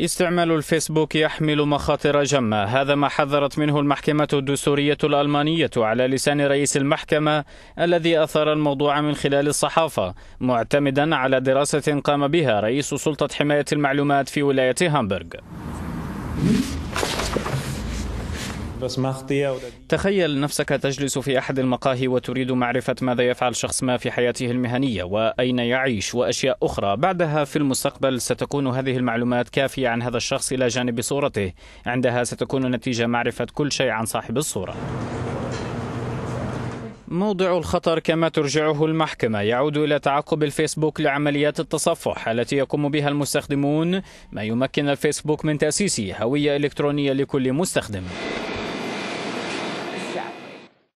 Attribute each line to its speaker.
Speaker 1: استعمال الفيسبوك يحمل مخاطر جمة هذا ما حذرت منه المحكمة الدستورية الألمانية على لسان رئيس المحكمة الذي أثار الموضوع من خلال الصحافة معتمدا على دراسة قام بها رئيس سلطة حماية المعلومات في ولاية هامبرغ تخيل نفسك تجلس في أحد المقاهي وتريد معرفة ماذا يفعل شخص ما في حياته المهنية وأين يعيش وأشياء أخرى بعدها في المستقبل ستكون هذه المعلومات كافية عن هذا الشخص إلى جانب صورته عندها ستكون النتيجة معرفة كل شيء عن صاحب الصورة موضع الخطر كما ترجعه المحكمة يعود إلى تعقب الفيسبوك لعمليات التصفح التي يقوم بها المستخدمون ما يمكن الفيسبوك من تأسيس هوية إلكترونية لكل مستخدم